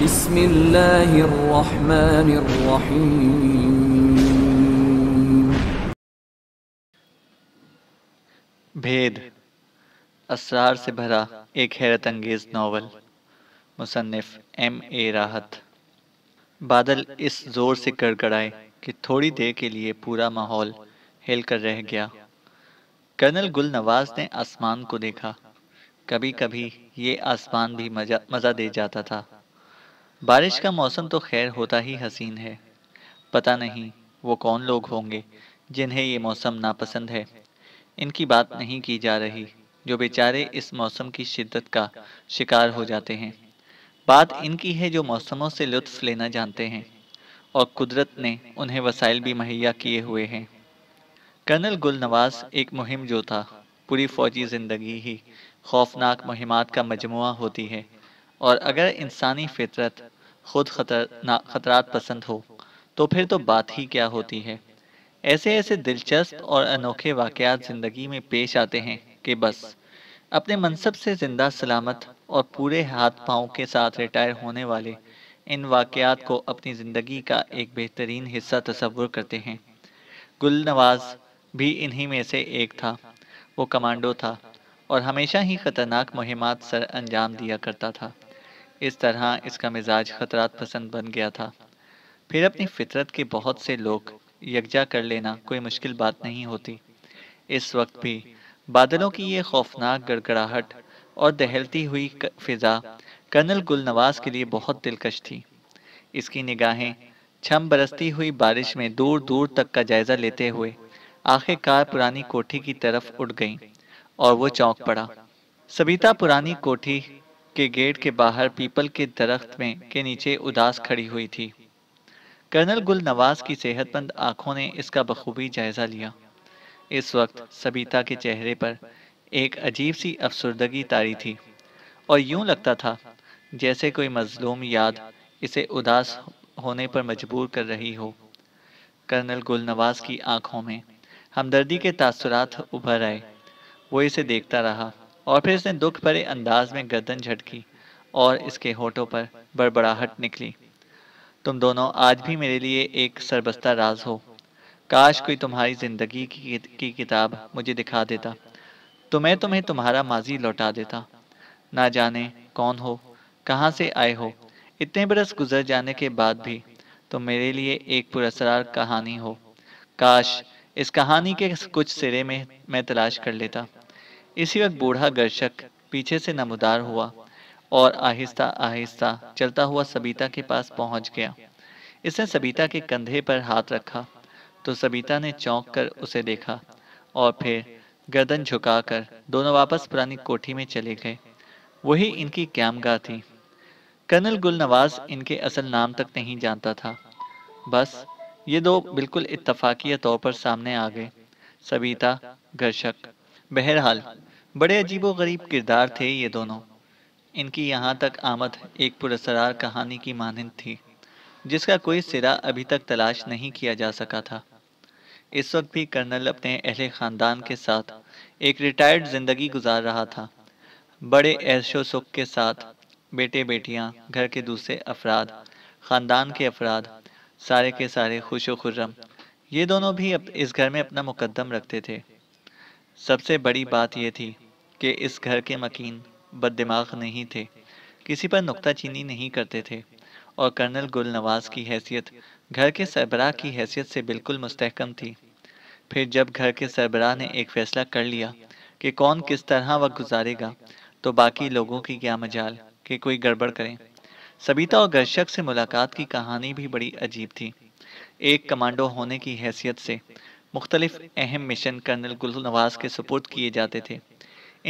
بسم الله الرحمن الرحيم भेद असरार से भरा एक हैरत अंगेज नावल मुसनफ एम ए राहत बादल इस जोर से गड़गड़ाए कि थोड़ी देर के लिए पूरा माहौल हिल कर रह गया कर्नल गुल नवाज ने आसमान को देखा कभी कभी ये आसमान भी मजा मज़ा दे जाता था बारिश का मौसम तो खैर होता ही हसीन है पता नहीं वो कौन लोग होंगे जिन्हें ये मौसम नापसंद है इनकी बात नहीं की जा रही जो बेचारे इस मौसम की शिद्दत का शिकार हो जाते हैं बात इनकी है जो मौसमों से लुत्फ लेना जानते हैं और कुदरत ने उन्हें वसाइल भी मुहैया किए हुए हैं कर्नल गुलनवाज एक मुहिम जो था पूरी फौजी ज़िंदगी ही खौफनाक मुहिमात का मजमु होती है और अगर इंसानी फितरत खुद खतर खतरात पसंद हो तो फिर तो बात ही क्या होती है ऐसे ऐसे दिलचस्प और अनोखे वाकयात ज़िंदगी में पेश आते हैं कि बस अपने मनसब से ज़िंदा सलामत और पूरे हाथ पाँव के साथ रिटायर होने वाले इन वाकयात को अपनी ज़िंदगी का एक बेहतरीन हिस्सा तस्वुर करते हैं गुल नवाज भी इन्हीं में से एक था वो कमांडो था और हमेशा ही ख़तरनाक मुहिमात सर अंजाम दिया करता था इस तरह इसका मिजाज खतरात पसंद बन गया था फिर अपनी फितरत के बहुत से लोग यकजा कर लेना कोई मुश्किल बात नहीं होती इस वक्त भी बादलों की ये खौफनाक गड़गड़ाहट और दहलती हुई फिजा कर्नल गुलनवाज के लिए बहुत दिलकश थी इसकी निगाहें छम बरसती हुई बारिश में दूर दूर तक का जायजा लेते हुए आखिरकार पुरानी कोठी की तरफ उठ गई और वो चौंक पड़ा सबिता पुरानी कोठी के गेट के बाहर पीपल के दरख्त में के नीचे उदास खड़ी हुई थी कर्नल गुल नवाज की सेहतमंद आंखों ने इसका बखूबी जायजा लिया इस वक्त सबीता के चेहरे पर एक अजीब सी अफसरदगी तारी थी और यूं लगता था जैसे कोई मजलूम याद इसे उदास होने पर मजबूर कर रही हो कर्नल गुल नवाज की आंखों में हमदर्दी के तासुरात उभर आए वो इसे देखता रहा और फिर उसने दुख भरे अंदाज में गर्दन झटकी और इसके होठों पर बड़बड़ाहट निकली तुम दोनों आज भी मेरे लिए एक सरबस्ता राज हो काश कोई तुम्हारी जिंदगी की, की किताब मुझे दिखा देता तो मैं तुम्हें तुम्हारा माजी लौटा देता ना जाने कौन हो कहाँ से आए हो इतने बरस गुजर जाने के बाद भी तुम मेरे लिए एक पुरसरार कहानी हो काश इस कहानी के कुछ सिरे में मैं तलाश कर लेता इसी वक्त बूढ़ा गर्शक पीछे से नमदार हुआ और आहिस्ता आहिस्ता चलता हुआ सबीता के पास पहुंच गया इसने सबीता के कंधे पर हाथ रखा तो सबीता ने चौंक कर उसे देखा और फिर गर्दन झुकाकर दोनों वापस पुरानी कोठी में चले गए वही इनकी क्यामगा थी कर्नल गुलनवाज इनके असल नाम तक नहीं जानता था बस ये दो बिल्कुल इतफाकिया तौर पर सामने आ गए सबीता घर्षक बहरहाल बड़े अजीबो गरीब किरदार थे ये दोनों इनकी यहाँ तक आमद एक पुरसरार कहानी की मानंद थी जिसका कोई सिरा अभी तक तलाश नहीं किया जा सका था इस वक्त भी कर्नल अपने अहले ख़ानदान के साथ एक रिटायर्ड ज़िंदगी गुजार रहा था बड़े ऐशो सुख के साथ बेटे बेटियाँ घर के दूसरे अफराद ख़ानदान के अफराद सारे के सारे खुश व खुर्रम ये दोनों भी इस घर में अपना मुकदम रखते थे सबसे बड़ी बात यह थी कि इस घर के मकीन बददिमाग नहीं थे किसी पर चीनी नहीं करते थे और कर्नल गुल नवाज की हैसियत घर के सरबराह की हैसियत से बिल्कुल मुस्तकम थी फिर जब घर के सरबराह ने एक फैसला कर लिया कि कौन किस तरह वक्त गुजारेगा तो बाकी लोगों की क्या मजाल कि कोई गड़बड़ करें सबीता और गर्शक से मुलाकात की कहानी भी बड़ी अजीब थी एक कमांडो होने की हैसियत से मुख्तलिफ अहम मिशन कर्नल गुल नवाज के सपोर्ट किए जाते थे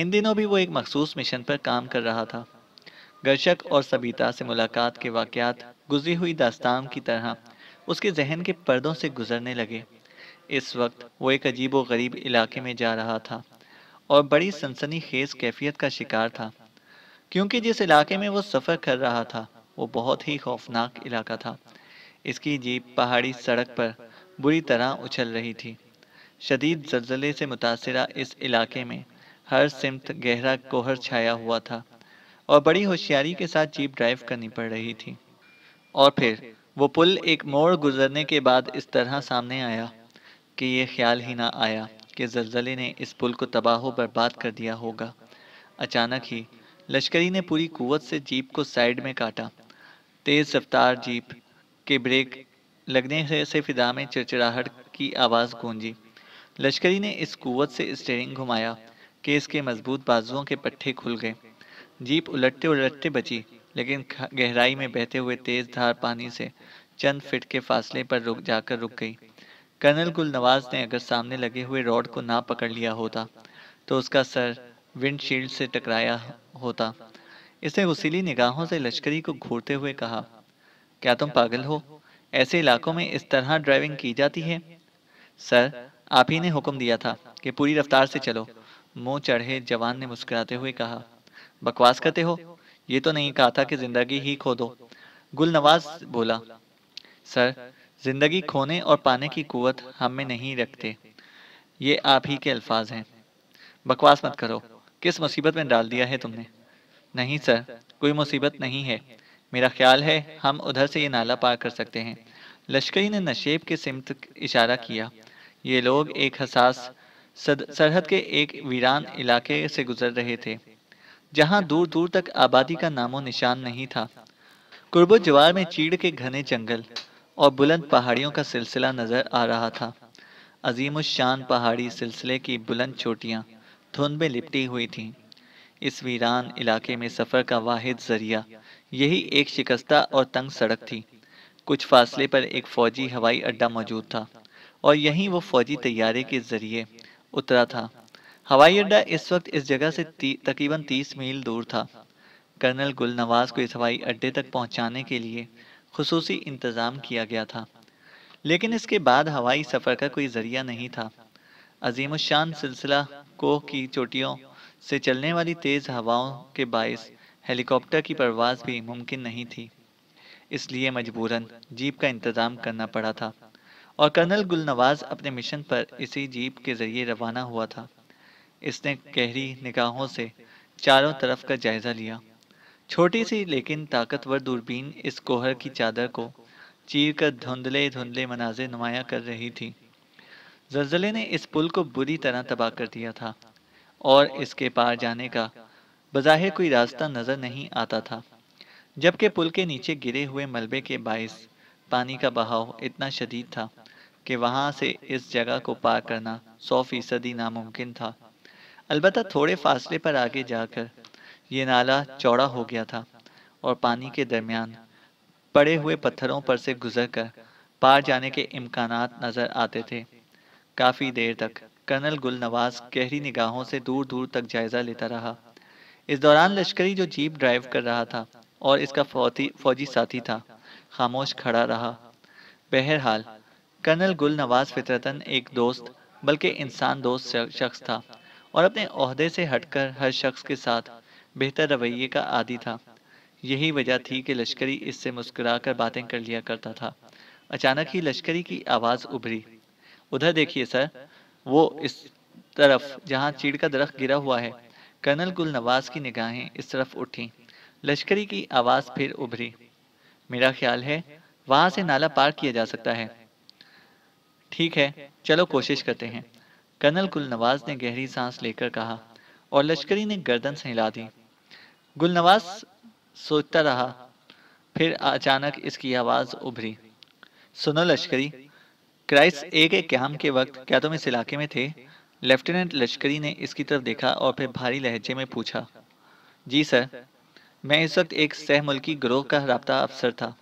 इन दिनों भी वो एक मखसूस मिशन पर काम कर रहा था गर्शक और सबीता से मुलाकात के वाक़त गुजरी हुई दास्तान की तरह उसके जहन के पर्दों से गुजरने लगे इस वक्त वो एक अजीब व गरीब इलाके में जा रहा था और बड़ी सनसनी खेज कैफियत का शिकार था क्योंकि जिस इलाके में वो सफ़र कर रहा था वो बहुत ही खौफनाक इलाका था इसकी जीप पहाड़ी सड़क पर बुरी तरह उछल रही थी शदीद जल्जले से मुतासर इस इलाके में हर सिमत गहरा कोहर छाया हुआ था और बड़ी होशियारी के साथ जीप ड्राइव करनी पड़ रही थी और फिर वो पुल एक मोड़ गुजरने के बाद इस तरह सामने आया कि ये ख्याल ही ना आया कि जल्जले ने इस पुल को तबाह बर्बाद कर दिया होगा अचानक ही लश्करी ने पूरी कुत से जीप को साइड में काटा तेज़ रफ्तार जीप के ब्रेक लगने से, फिदा में चिड़चिड़ाहट की आवाज़ गूंजी लश्करी ने इस कुवत से स्टेयरिंग घुमाया कि इसके मजबूत बाजुओं के पट्टे खुल गए जीप उलटते उलटते बची लेकिन गहराई में बहते हुए तेज धार पानी से चंद फिट के फासले पर रुक जाकर रुक गई कर्नल गुल नवाज ने अगर सामने लगे हुए रॉड को ना पकड़ लिया होता तो उसका सर विंडशील्ड से टकराया होता इसने गुसीली निगाहों से लश्करी को घूरते हुए कहा क्या तुम पागल हो ऐसे इलाकों में इस तरह ड्राइविंग की जाती है सर आप ही ने हुक्म दिया था कि पूरी रफ्तार से चलो मुंह चढ़े जवान ने मुस्कुराते हुए कहा बकवास करते हो ये तो नहीं कहा था कि जिंदगी ही खो दो गुलनवाज बोला सर जिंदगी खोने और पाने की कुवत हम में नहीं रखते ये आप ही के अल्फाज हैं बकवास मत करो किस मुसीबत में डाल दिया है तुमने नहीं सर कोई मुसीबत नहीं है मेरा ख्याल है हम उधर से ये नाला पार कर सकते हैं लश्करी ने नशेब के सिमत इशारा किया ये लोग एक हसास सरहद के एक वीरान इलाके से गुजर रहे थे जहां दूर दूर तक आबादी का नामो निशान नहीं था कुर्ब जवार में चीड़ के घने जंगल और बुलंद पहाड़ियों का सिलसिला नजर आ रहा था अजीम शान पहाड़ी सिलसिले की बुलंद चोटियां धुंध में लिपटी हुई थीं। इस वीरान इलाके में सफ़र का वाहिद जरिया यही एक शिकस्ता और तंग सड़क थी कुछ फासले पर एक फौजी हवाई अड्डा मौजूद था और यहीं वो फौजी तैयारे के जरिए उतरा था हवाई अड्डा इस वक्त इस जगह से तकरीबन तीस मील दूर था कर्नल गुल नवाज को इस हवाई अड्डे तक पहुंचाने के लिए खसूसी इंतज़ाम किया गया था लेकिन इसके बाद हवाई सफ़र का कोई ज़रिया नहीं था अजीम शान सिलसिला कोह की चोटियों से चलने वाली तेज़ हवाओं के बायस हेलीकॉप्टर की परवाज भी मुमकिन नहीं थी इसलिए मजबूरन जीप का इंतज़ाम करना पड़ा था और कर्नल गुलनवाज अपने मिशन पर इसी जीप के ज़रिए रवाना हुआ था इसने गहरी निगाहों से चारों तरफ का जायज़ा लिया छोटी सी लेकिन ताकतवर दूरबीन इस कोहर की चादर को चीर कर धुंधले धुंधले मनाजे नुमाया कर रही थी जल्जले ने इस पुल को बुरी तरह तबाह कर दिया था और इसके पार जाने का बज़ाहिर कोई रास्ता नज़र नहीं आता था जबकि पुल के नीचे गिरे हुए मलबे के बायस पानी का बहाव इतना शदीद था कि वहाँ से इस जगह को पार करना सौ फीसदी नामुमकिन था अलबत् थोड़े फासले पर आगे जाकर यह नाला चौड़ा हो गया था और पानी के दरमियान पड़े हुए पत्थरों पर से गुजर कर पार जाने के इम्कान नज़र आते थे काफ़ी देर तक कर्नल गुलनवाज गहरी निगाहों से दूर दूर तक जायज़ा लेता रहा इस दौरान लश्करी जो जीप ड्राइव कर रहा था और इसका फौजी फौजी साथी था खामोश खड़ा रहा बहरहाल कर्नल गुल नवाज फितरतन एक दोस्त बल्कि इंसान दोस्त शख्स था और अपने अहदे से हटकर हर शख्स के साथ बेहतर रवैये का आदि था यही वजह थी कि लश्करी इससे मुस्कुरा कर बातें कर लिया करता था अचानक ही लश्करी की आवाज़ उभरी उधर देखिए सर वो इस तरफ जहाँ चीड़ का दरख्त गिरा हुआ है कर्नल गुल नवाज की निगाहें इस तरफ उठी लश्करी की आवाज़ फिर उभरी मेरा ख्याल है वहां से नाला पार किया जा सकता है ठीक है चलो कोशिश करते हैं कर्नल गुल नवाज ने गहरी सांस लेकर कहा और लश्करी ने गर्दन से हिला दी गुलनवाज सोचता रहा फिर अचानक इसकी आवाज़ उभरी सुनो लश्करी क्राइस्ट एक एक क्याम के वक्त क्या तुम इस इलाके में थे लेफ्टिनेंट लश्करी ने इसकी तरफ देखा और फिर भारी लहजे में पूछा जी सर मैं इस वक्त एक सह मुल्की ग्रोह का रबता अफसर था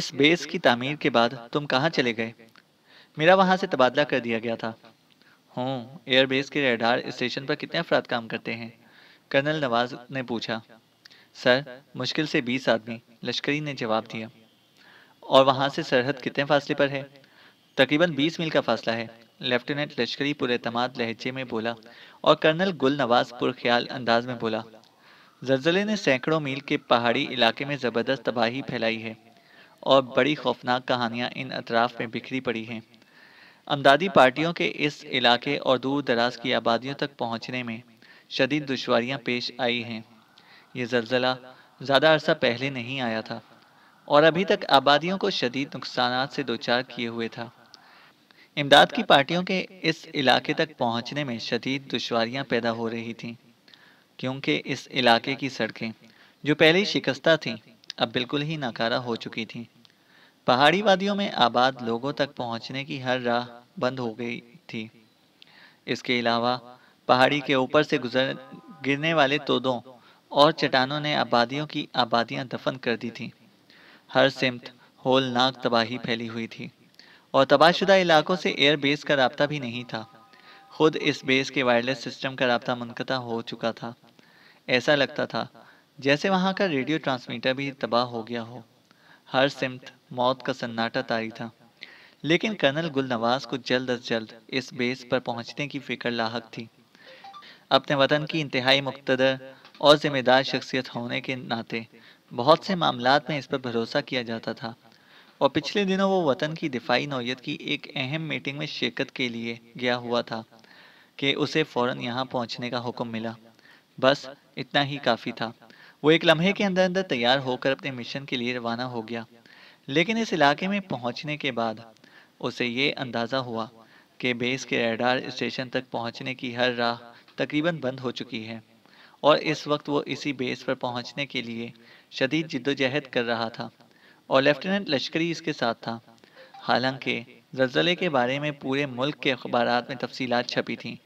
इस बेस की तामीर के बाद तुम कहाँ चले गए मेरा वहाँ से तबादला कर दिया गया था हूँ एयरबेस के रेडार स्टेशन पर कितने अफराद काम करते हैं कर्नल नवाज ने पूछा सर मुश्किल से बीस आदमी लश्करी ने जवाब दिया और वहाँ से सरहद कितने फासले पर है तकरीबन बीस मील का फासला है लेफ्टिनेंट लश्करी पुरमाद लहजे में बोला और कर्नल गुल नवाज पुरख्याल अंदाज में बोला जल्जले ने सैकड़ों मील के पहाड़ी इलाके में ज़बरदस्त तबाही फैलाई है और बड़ी खौफनाक कहानियां इन अतराफ में बिखरी पड़ी हैं अमदादी पार्टियों के इस इलाके और दूर दराज की आबादियों तक पहुंचने में शदीद दुशारियाँ पेश आई हैं ये जलजिला ज़्यादा अरसा पहले नहीं आया था और अभी तक आबादियों को शदीद नुकसान से चार किए हुए था इमदाद की पार्टियों के इस इलाके तक पहुंचने में शदीद दुशारियाँ पैदा हो रही थीं क्योंकि इस इलाके की सड़कें जो पहले ही शिकस्ता थीं अब बिल्कुल ही नाकारा हो चुकी थीं पहाड़ी वादियों में आबाद लोगों तक पहुंचने की हर राह बंद हो गई थी इसके अलावा पहाड़ी के ऊपर से गुजर गिरने वाले तोदों और चट्टानों ने आबादियों की आबादियां दफन कर दी थीं हर सिमत होलनाक तबाही फैली हुई थी और तबाहशुदा इलाकों से एयर बेस का रबता भी नहीं था खुद इस बेस के वायरलेस सिस्टम का रबता मुनकता हो चुका था ऐसा लगता था जैसे वहाँ का रेडियो ट्रांसमीटर भी तबाह हो गया हो हर सिमत मौत का सन्नाटा तारी था लेकिन कर्नल गुलनवाज को जल्द अज जल्द इस बेस पर पहुँचने की फिक्र लाक थी अपने वतन की इंतहाई मुक्तदर और जिम्मेदार शख्सियत होने के नाते बहुत से मामला में इस पर भरोसा किया जाता था और पिछले दिनों वो वतन की दिफाई नौीयत की एक अहम मीटिंग में शिरकत के लिए गया हुआ था कि उसे फ़ौरन यहाँ पहुँचने का हुक्म मिला बस इतना ही काफ़ी था वो एक लम्हे के अंदर अंदर तैयार होकर अपने मिशन के लिए रवाना हो गया लेकिन इस इलाके में पहुँचने के बाद उसे ये अंदाज़ा हुआ कि बेस के रेडार स्टेशन तक पहुँचने की हर राह तकरीबन बंद हो चुकी है और इस वक्त वो इसी बेस पर पहुंचने के लिए शदीद जिद्दोजहद कर रहा था और लेफ्टिनेंट लश्करी इसके साथ था हालांकि जल्जले के बारे में पूरे मुल्क के अखबार में तफसी छपी थीं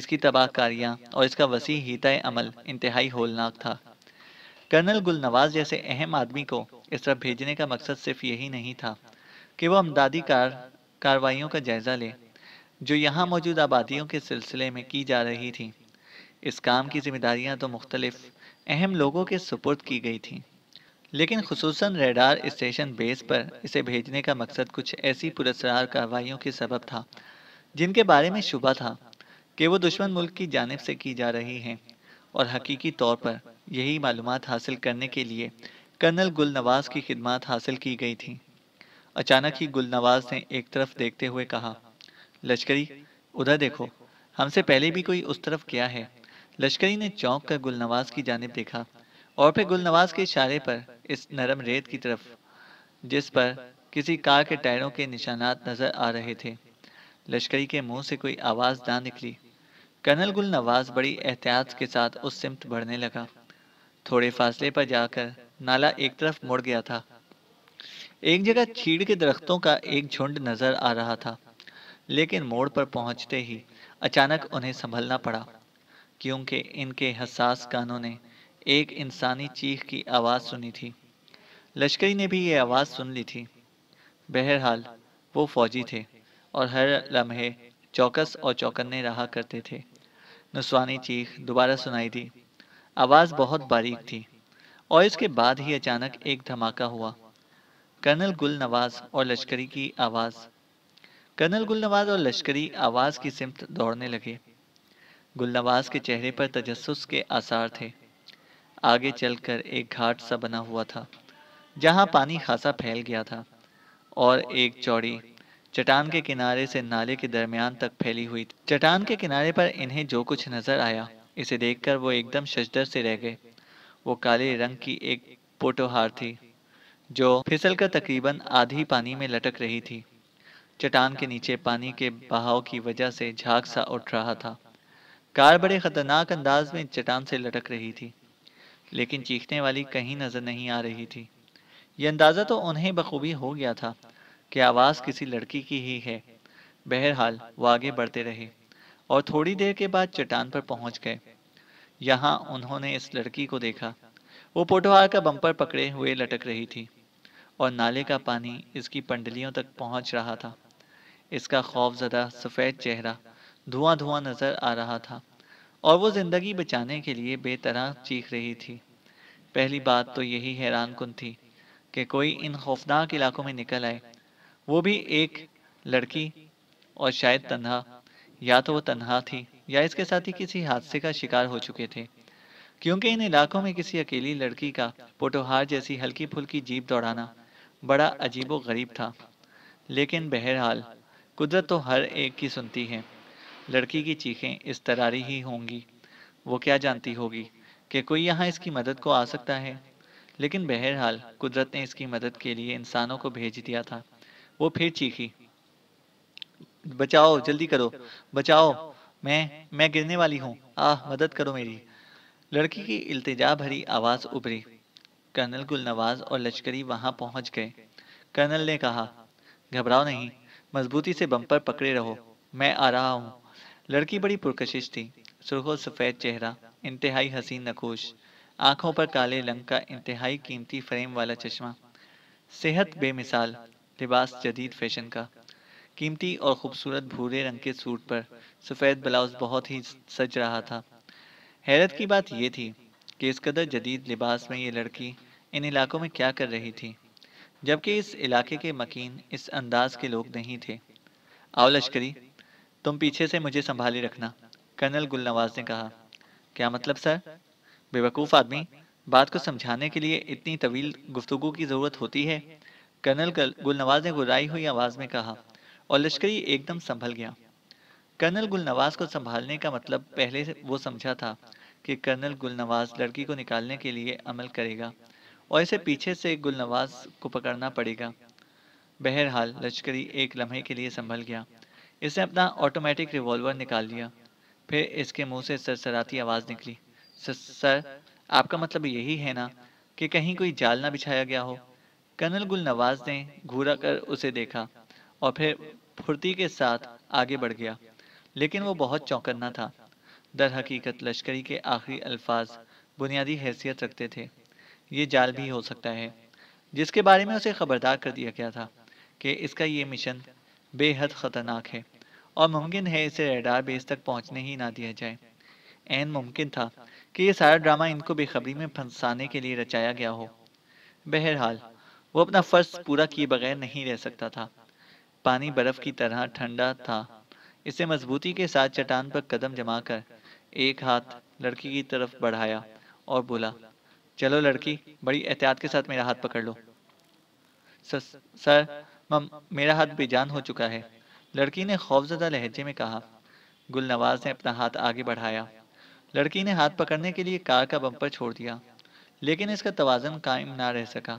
इसकी तबाहकारियाँ और इसका वसी हीता अमल इंतहाई होलनाक था कर्नल गुलनवाज जैसे अहम आदमी को इस तरफ भेजने का मकसद सिर्फ यही नहीं था कि वो अमदादी कार कार्रवाइयों का जायज़ा ले जो यहाँ मौजूद आबादियों के सिलसिले में की जा रही थी इस काम की जिम्मेदारियाँ तो मुख्तलिफ अहम लोगों के सुपुर्द की गई थीं लेकिन खसूस रेडार स्टेशन बेस पर इसे भेजने का मकसद कुछ ऐसी पुरस्कार कार्रवाइयों के सबब था जिनके बारे में शुबा था कि वो दुश्मन मुल्क की जानब से की जा रही हैं और हकीकी तौर पर यही मालूम हासिल करने के लिए कर्नल गुलनवाज की खिदमत हासिल की गई थी अचानक ही गुलनवाज ने एक तरफ देखते हुए कहा लश्करी उधर देखो हमसे पहले भी कोई उस तरफ क्या है लश्करी ने चौंक कर गुलनवाज की जानब देखा और फिर गुलनवाज के इशारे पर इस नरम रेत की तरफ जिस पर किसी कार के टायरों के निशानात नजर आ रहे थे लश्करी के मुंह से कोई आवाज ना निकली कर्नल गुल नवाज बड़ी एहतियात के साथ उस सिमत बढ़ने लगा थोड़े फासले पर जाकर नाला एक तरफ मुड़ गया था एक जगह चीड़ के दरख्तों का एक झुंड नजर आ रहा था लेकिन मोड़ पर पहुंचते ही अचानक उन्हें संभलना पड़ा क्योंकि इनके हसास कानों ने एक इंसानी चीख की आवाज़ सुनी थी लश्करी ने भी ये आवाज़ सुन ली थी बहरहाल वो फौजी थे और हर लम्हे चौकस और चौकन्ने रहा करते थे नुस्वानी चीख दोबारा सुनाई दी आवाज़ बहुत बारीक थी और इसके बाद ही अचानक एक धमाका हुआ कर्नल गुल नवाज और लश्करी की आवाज़ कर्नल गुल नवाज और लश्करी आवाज़ की सिमत दौड़ने लगे गुलनवाज के चेहरे पर तजस्स के आसार थे आगे चलकर एक घाट सा बना हुआ था जहाँ पानी खासा फैल गया था और एक चौड़ी चट्टान के किनारे से नाले के दरमियान तक फैली हुई थी चट्टान के किनारे पर इन्हें जो कुछ नजर आया इसे देखकर वो एकदम शशदर से रह गए वो काले रंग की एक पोटोहार थी जो फिसल कर तकरीबन आधी पानी में लटक रही थी चट्टान के नीचे पानी के बहाव की वजह से झाग सा उठ रहा था कार बड़े खतरनाक अंदाज में चट्टान से लटक रही थी लेकिन चीखने वाली कहीं नजर नहीं आ रही थी ये अंदाज़ा तो उन्हें बखूबी हो गया था कि आवाज़ किसी लड़की की ही है बहरहाल वो आगे बढ़ते रहे और थोड़ी देर के बाद चट्टान पर पहुंच गए यहाँ उन्होंने इस लड़की को देखा वो पोटोहार का बम्पर पकड़े हुए लटक रही थी और नाले का पानी इसकी पंडलियों तक पहुंच रहा था इसका खौफजदा सफ़ेद चेहरा धुआं धुआं नजर आ रहा था और वो ज़िंदगी बचाने के लिए बेतरह चीख रही थी पहली बात तो यही हैरान कन थी कि कोई इन खौफनाक इलाकों में निकल आए वो भी एक लड़की और शायद तन्हा या तो वो तन्हा थी या इसके साथ ही किसी हादसे का शिकार हो चुके थे क्योंकि इन इलाकों में किसी अकेली लड़की का पोटोहार जैसी हल्की फुल्की जीप दौड़ाना बड़ा अजीबो गरीब था लेकिन बहरहाल कुदरत तो हर एक की सुनती है लड़की की चीखें इस तरारी ही होंगी वो क्या जानती होगी कि कोई यहाँ इसकी मदद को आ सकता है लेकिन बहरहाल कुदरत ने इसकी मदद के लिए इंसानों को भेज दिया था वो फिर चीखी बचाओ जल्दी करो बचाओ मैं मैं गिरने वाली हूँ आह मदद करो मेरी लड़की की इल्तिजा भरी आवाज़ उभरी कर्नल गुलनवाज और लश्करी वहां पहुंच गए कर्नल ने कहा घबराओ नहीं मजबूती से बम्पर पकड़े रहो मैं आ रहा हूँ लड़की बड़ी पुरकशिश थी सुरखो सफ़ेद चेहरा इंतहाई हसीन नकोश आंखों पर काले रंग का इंतहाई कीमती फ्रेम वाला चश्मा सेहत बेमिसाल लिबास जदीद फैशन का कीमती और खूबसूरत भूरे रंग के सूट पर सफ़ेद ब्लाउज बहुत ही सज रहा था हैरत की बात यह थी कि इस कदर जदीद लिबास में ये लड़की इन इलाकों में क्या कर रही थी जबकि इस इलाके के मकीन इस अंदाज के लोग नहीं थे आओ लश्करी तुम पीछे से मुझे संभाले रखना कर्नल गुलनवाज ने कहा क्या मतलब सर बेवकूफ़ आदमी बात को समझाने के लिए इतनी तवील गुफ्तु की ज़रूरत होती है कर्नल गुलनवाज ने गुराई हुई आवाज़ में कहा और लश्करी एकदम संभल गया कर्नल गुलनवाज को संभालने का मतलब पहले वो समझा था कि कर्नल गुलनवाज लड़की को निकालने के लिए अमल करेगा और इसे पीछे से गुलनवाज को पकड़ना पड़ेगा बहरहाल लश्करी एक लम्हे के लिए संभल गया इसने अपना ऑटोमेटिक रिवॉल्वर निकाल लिया फिर इसके मुंह से सरसराती आवाज निकली सर आपका मतलब यही है ना कि कहीं कोई जाल ना बिछाया गया हो कर्नल गुल नवाज ने घूरा कर उसे देखा और फिर फुर्ती के साथ आगे बढ़ गया लेकिन वो बहुत चौंकना था दर हकीकत लश्करी के आखिरी अल्फाज बुनियादी हैसियत रखते थे ये जाल भी हो सकता है जिसके बारे में उसे खबरदार कर दिया गया था कि इसका ये मिशन बेहद ख़तरनाक है और मुमकिन है इसे रेडार बेस तक पहुंचने ही ना दिया जाए एन मुमकिन था कि यह सारा ड्रामा इनको बेखबरी में फंसाने के लिए रचाया गया हो बहरहाल वो अपना फर्ज पूरा किए बगैर नहीं रह सकता था पानी बर्फ की तरह ठंडा था इसे मजबूती के साथ चट्टान पर कदम जमा कर एक हाथ लड़की की तरफ बढ़ाया और बोला चलो लड़की बड़ी एहतियात के साथ मेरा हाथ पकड़ लो सर मम मेरा हाथ बेजान हो चुका है लड़की ने खौफजदा लहजे में कहा गुलनवाज ने अपना हाथ आगे बढ़ाया लड़की ने हाथ पकड़ने के लिए कार का बम्पर छोड़ दिया लेकिन इसका तोजन कायम ना रह सका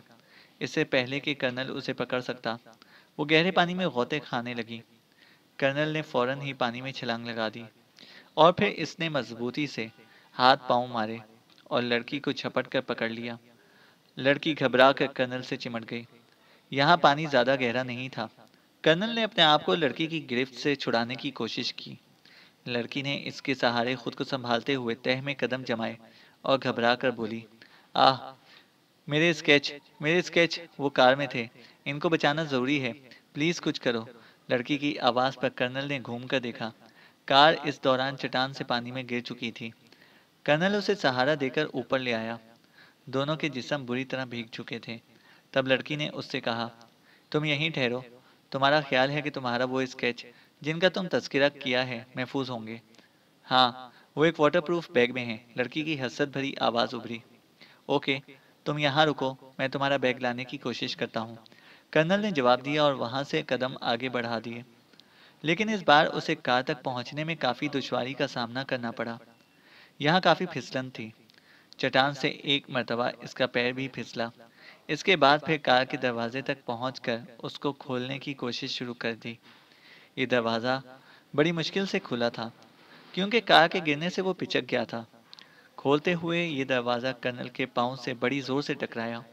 इससे पहले कि कर्नल उसे पकड़ सकता वो गहरे पानी में गोते खाने लगी कर्नल ने फौरन ही पानी में छलांग लगा दी और फिर इसने मजबूती से हाथ पांव मारे और लड़की को झपट कर पकड़ लिया लड़की घबरा कर कर्नल से चिमट गई यहाँ पानी ज्यादा गहरा नहीं था कर्नल ने अपने आप को लड़की की गिरफ्त से छुड़ाने की कोशिश की लड़की ने इसके सहारे खुद को संभालते हुए तह में कदम जमाए और घबरा कर बोली आह मेरे स्केच मेरे स्केच वो कार में थे इनको बचाना ज़रूरी है प्लीज़ कुछ करो लड़की की आवाज़ पर कर्नल ने घूम कर देखा कार इस दौरान चट्टान से पानी में गिर चुकी थी कर्नल उसे सहारा देकर ऊपर ले आया दोनों के जिसम बुरी तरह भीग चुके थे तब लड़की ने उससे कहा तुम यहीं ठहरो तुम्हारा ख्याल है कि तुम्हारा वो स्केच जिनका तुम तस्करा किया है महफूज होंगे हाँ वो एक वाटरप्रूफ बैग में है लड़की की हसरत भरी आवाज़ उभरी ओके तुम यहाँ रुको मैं तुम्हारा बैग लाने की कोशिश करता हूँ कर्नल ने जवाब दिया और वहां से कदम आगे बढ़ा दिए लेकिन इस बार उसे कार तक पहुँचने में काफ़ी दुशारी का सामना करना पड़ा यहाँ काफ़ी फिसलन थी चट्टान से एक मरतबा इसका पैर भी फिसला इसके बाद फिर कार के दरवाजे तक पहुँच उसको खोलने की कोशिश शुरू कर दी ये दरवाज़ा बड़ी मुश्किल से खुला था क्योंकि कार के गिरने से वो पिचक गया था खोलते हुए ये दरवाज़ा कर्नल के पाँव से बड़ी ज़ोर से टकराया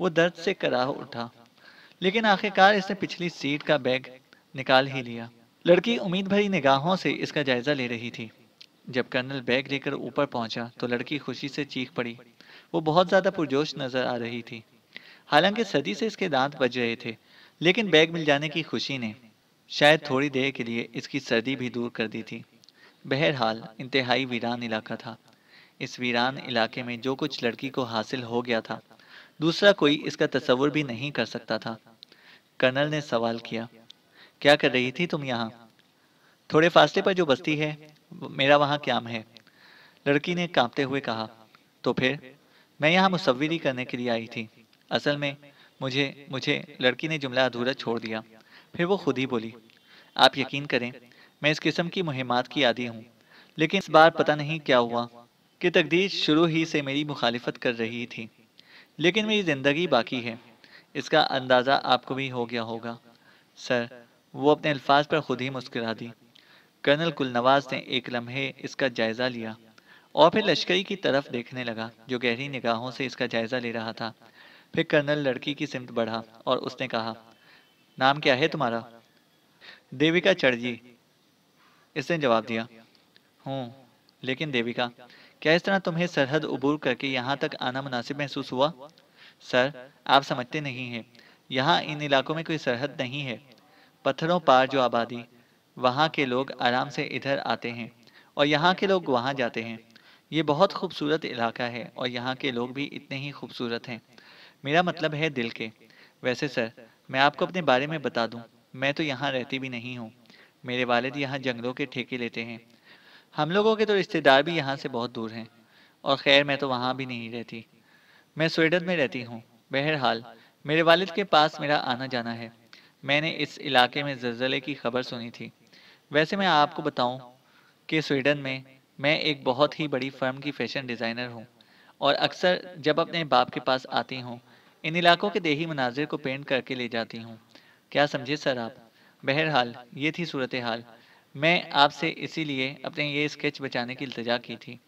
वो दर्द से कराह उठा लेकिन आखिरकार इसने पिछली सीट का बैग निकाल ही लिया लड़की उम्मीद भरी निगाहों से इसका जायजा ले रही थी जब कर्नल बैग लेकर ऊपर पहुंचा तो लड़की खुशी से चीख पड़ी वो बहुत ज़्यादा पुरजोश नज़र आ रही थी हालांकि सदी से इसके दांत बज रहे थे लेकिन बैग मिल जाने की खुशी ने शायद थोड़ी देर के लिए इसकी सर्दी भी दूर कर दी थी बहरहाल इंतहाई वीरान इलाका था इस वीरान इलाके में जो कुछ लड़की को हासिल हो गया था दूसरा कोई इसका तस्वुर भी नहीं कर सकता था कर्नल ने सवाल किया क्या कर रही थी तुम यहाँ थोड़े फासले पर जो बस्ती है मेरा वहाँ क्याम है लड़की ने कांपते हुए कहा तो फिर मैं यहाँ मुसविरी करने के लिए आई थी असल में मुझे मुझे लड़की ने जुमला अधूरा छोड़ दिया फिर वो खुद ही बोली आप यकीन करें मैं इस किस्म की मुहिमात की आदि हूँ लेकिन इस बार पता नहीं क्या हुआ कि तकदीर शुरू ही से मेरी मुखालिफत कर रही थी लेकिन मेरी ज़िंदगी बाकी है इसका अंदाज़ा आपको भी हो गया होगा सर वो अपने अल्फाज पर खुद ही मुस्करा दी कर्नल कुलनवाज ने एक लम्हे इसका जायज़ा लिया और फिर लश्करी की तरफ देखने लगा जो गहरी निगाहों से इसका जायज़ा ले रहा था फिर कर्नल लड़की की सिमत बढ़ा और उसने कहा नाम क्या है तुम्हारा देविका चढ़ जी इसने जवाब दिया हूँ लेकिन देविका क्या इस तरह तुम्हें सरहद उबूर करके यहाँ तक आना मुनासिब महसूस हुआ सर आप समझते नहीं हैं यहाँ इन इलाकों में कोई सरहद नहीं है पत्थरों पार जो आबादी वहाँ के लोग आराम से इधर आते हैं और यहाँ के लोग वहाँ जाते हैं ये बहुत खूबसूरत इलाका है और यहाँ के लोग भी इतने ही खूबसूरत हैं मेरा मतलब है दिल के वैसे सर मैं आपको अपने बारे में बता दूं मैं तो यहाँ रहती भी नहीं हूँ मेरे वालिद यहाँ जंगलों के ठेके लेते हैं हम लोगों के तो रिश्तेदार भी यहाँ से बहुत दूर हैं और खैर मैं तो वहाँ भी नहीं रहती मैं स्वेडन में रहती हूँ बहरहाल मेरे वालिद के पास मेरा आना जाना है मैंने इस इलाके में जल्जले की खबर सुनी थी वैसे मैं आपको बताऊं कि स्वीडन में मैं एक बहुत ही बड़ी फर्म की फैशन डिज़ाइनर हूं और अक्सर जब अपने बाप के पास आती हूं इन इलाकों के देही मनाजिर को पेंट करके ले जाती हूँ क्या समझे सर आप बहरहाल ये थी सूरत हाल मैं आपसे इसीलिए अपने ये स्केच बचाने की इल्तजा की थी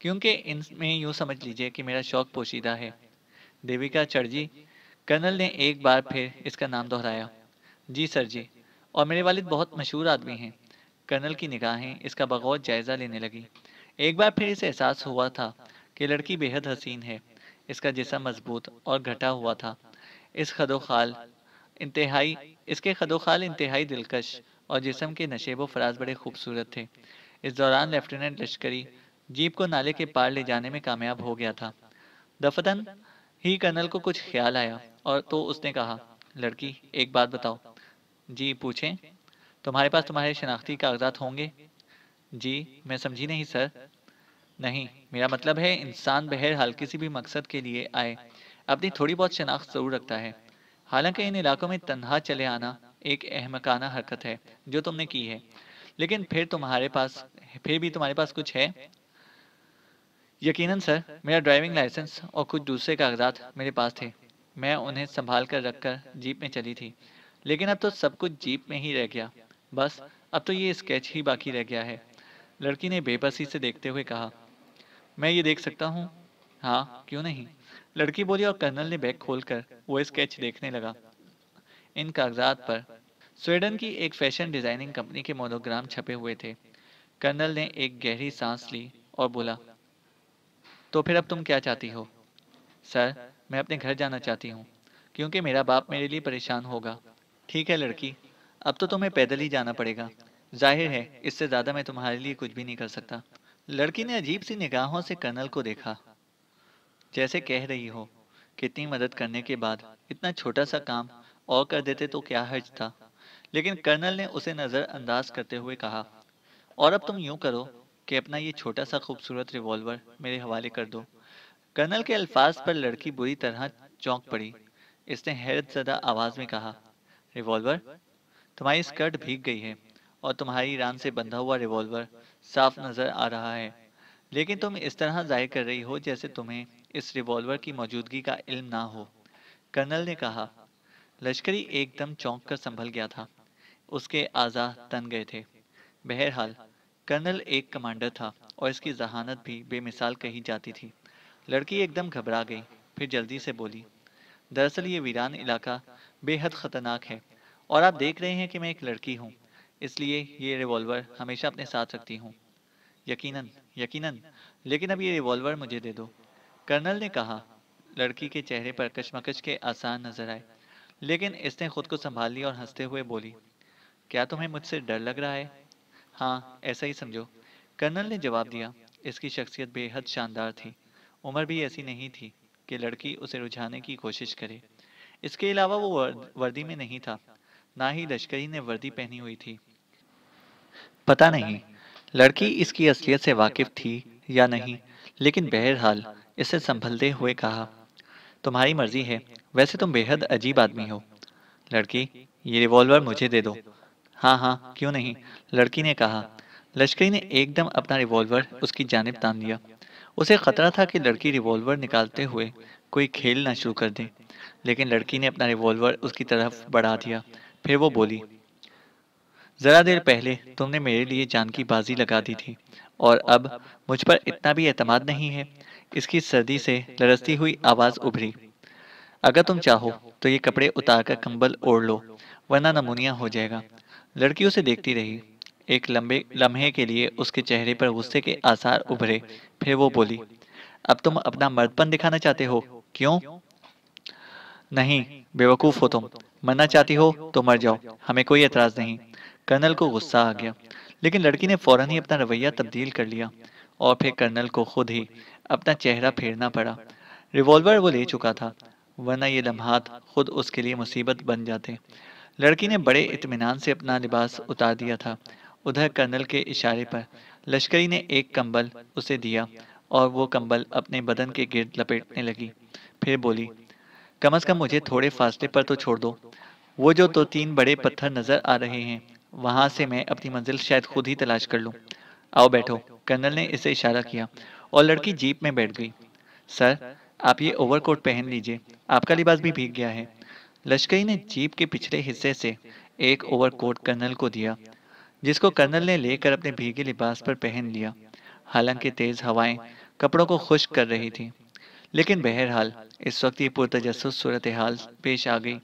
क्योंकि इनमें यूँ समझ लीजिए कि मेरा शौक पोशीदा है देविका चर्जी कर्नल ने एक बार फिर इसका नाम दोहराया जी सर जी और मेरे वालिद बहुत मशहूर आदमी हैं कर्नल की निगाहें इसका बगौत जायज़ा लेने लगी एक बार फिर इसे एहसास हुआ था कि लड़की बेहद हसीन है इसका जिसम मजबूत और घटा हुआ था इस खदोखाल इंतहाई इसके खदोखाल इंतहाई दिलकश और जिसम के नशेब फराज बड़े खूबसूरत थे इस दौरान लेफ्टिनेंट लश्करी जीप को नाले के पार ले जाने में कामयाब हो गया था दफतन ही कर्नल को कुछ ख्याल आया और तो उसने कहा लड़की एक बात बताओ जी पूछें तुम्हारे पास तुम्हारे शनाख्ती कागजात होंगे जी मैं समझी नहीं सर नहीं मेरा मतलब है इंसान बहरहाल किसी भी मकसद के लिए आए अपनी थोड़ी बहुत शनाख्त जरूर रखता है हालांकि इन इलाकों में तनहा चले आना एक अहमकाना हरकत है जो तुमने की है लेकिन फिर तुम्हारे पास फिर भी तुम्हारे पास कुछ है यकीनन सर मेरा ड्राइविंग लाइसेंस और कुछ दूसरे कागजात मेरे पास थे मैं उन्हें संभाल कर रख कर जीप में चली थी लेकिन अब तो सब कुछ जीप में ही रह गया बस अब तो ये स्केच ही बाकी रह गया है लड़की ने बेबसी से देखते हुए कहा मैं ये देख सकता हूँ हाँ क्यों नहीं लड़की बोली और कर्नल ने बैग खोलकर वो स्केच देखने लगा इन कागजात पर स्वीडन की एक फैशन डिजाइनिंग कंपनी के मोनोग्राम छपे हुए थे कर्नल ने एक गहरी सांस ली और बोला तो फिर अब तुम क्या चाहती हो सर मैं अपने घर जाना चाहती हूँ क्योंकि मेरा बाप मेरे लिए परेशान होगा ठीक है लड़की अब तो तुम्हें पैदल ही जाना पड़ेगा जाहिर है इससे ज़्यादा मैं तुम्हारे लिए कुछ भी नहीं कर सकता लड़की ने अजीब सी निगाहों से कर्नल को देखा जैसे कह रही हो कितनी मदद करने के बाद इतना छोटा सा काम और कर देते तो क्या हर्ज था लेकिन कर्नल ने उसे नज़रअंदाज करते हुए कहा और अब तुम यूं करो कि अपना ये छोटा सा खूबसूरत रिवॉल्वर मेरे हवाले कर दो कर्नल के अल्फाज पर लड़की बुरी तरह चौंक पड़ी इसने हैरत ज़दा आवाज़ में कहा रिवॉल्वर तुम्हारी स्कर्ट भीग गई है और तुम्हारी ईरान से बंधा हुआ रिवॉल्वर साफ नजर आ रहा है लेकिन तुम इस तरह जाहिर कर रही हो जैसे तुम्हें इस रिवॉल्वर की मौजूदगी का इल्म ना हो कर्नल ने कहा लश्करी एकदम चौंक कर संभल गया था उसके आजा तन गए थे बहरहाल कर्नल एक कमांडर था और इसकी जहानत भी बेमिसाल कही जाती थी लड़की एकदम घबरा गई फिर जल्दी से बोली दरअसल ये वीरान इलाका बेहद ख़तरनाक है और आप देख रहे हैं कि मैं एक लड़की हूँ इसलिए ये रिवॉल्वर हमेशा अपने साथ रखती हूँ यकीनन यकीनन लेकिन अब ये रिवॉल्वर मुझे दे दो कर्नल ने कहा लड़की के चेहरे पर कशमकश के आसान नजर आए लेकिन इसने खुद को संभाल लिया और हंसते हुए बोली क्या तुम्हें मुझसे डर लग रहा है हाँ ऐसा ही समझो कर्नल ने जवाब दिया इसकी शख्सियत बेहद शानदार थी उम्र भी ऐसी नहीं थी कि लड़की उसे रुझाने की कोशिश करे इसके अलावा वो वर्दी में नहीं था ना ही लश्करी ने वर्दी पहनी हुई थी पता नहीं लड़की इसकी असलियत से वाकिफ थी या नहीं लेकिन बहरहाल इसे संभलते हुए कहा तुम्हारी मर्जी है वैसे तुम बेहद अजीब आदमी हो लड़की ये रिवॉल्वर मुझे दे दो हाँ हाँ क्यों नहीं लड़की ने कहा लश्करी ने एकदम अपना रिवॉल्वर उसकी जानब तान दिया उसे खतरा था कि लड़की रिवॉल्वर निकालते हुए कोई खेल ना शुरू कर दे लेकिन लड़की ने अपना रिवॉल्वर उसकी तरफ बढ़ा दिया फिर वो बोली ज़रा देर पहले तुमने मेरे लिए जान की बाजी लगा दी थी और अब मुझ पर इतना भी एतमाद नहीं है इसकी सर्दी से लरसती हुई आवाज़ उभरी अगर तुम चाहो तो ये कपड़े उतार कर कम्बल ओढ़ लो वरना नमूनिया हो जाएगा लड़की उसे देखती रही एक लंबे लम्हे के लिए उसके चेहरे पर गुस्से के आसार उभरे फिर वो बोली अब तुम अपना मर्दपन दिखाना चाहते हो क्यों नहीं बेवकूफ हो तुम मरना चाहती हो तो मर जाओ हमें कोई एतराज नहीं कर्नल को गुस्सा आ गया लेकिन लड़की ने फौरन ही अपना रवैया तब्दील कर लिया और फिर कर्नल को खुद ही अपना चेहरा फेरना पड़ा रिवॉल्वर वो ले चुका था वरना ये लम्हात खुद उसके लिए मुसीबत बन जाते लड़की ने बड़े इतमान से अपना लिबास उतार दिया था उधर कर्नल के इशारे पर लश्करी ने एक कंबल उसे दिया और वो कंबल अपने बदन के गिर्द लपेटने लगी फिर बोली कम से कम मुझे थोड़े फासले पर तो छोड़ दो वो जो दो तीन बड़े पत्थर नजर आ रहे हैं वहां से मैं अपनी मंजिल शायद खुद ही तलाश कर लूँ आओ बैठो कर्नल ने इसे इशारा किया और लड़की जीप में बैठ गई सर आप ये ओवरकोट पहन लीजिए आपका लिबास भी भीग गया है लश्करी ने जीप के पिछले हिस्से से एक ओवरकोट कर्नल को दिया जिसको कर्नल ने लेकर अपने भीगे लिबास पर पहन लिया हालांकि तेज हवाएं कपड़ों को खुश्क कर रही थी लेकिन बहरहाल इस वक्त ये पुरतजस सूरत हाल पेश आ गई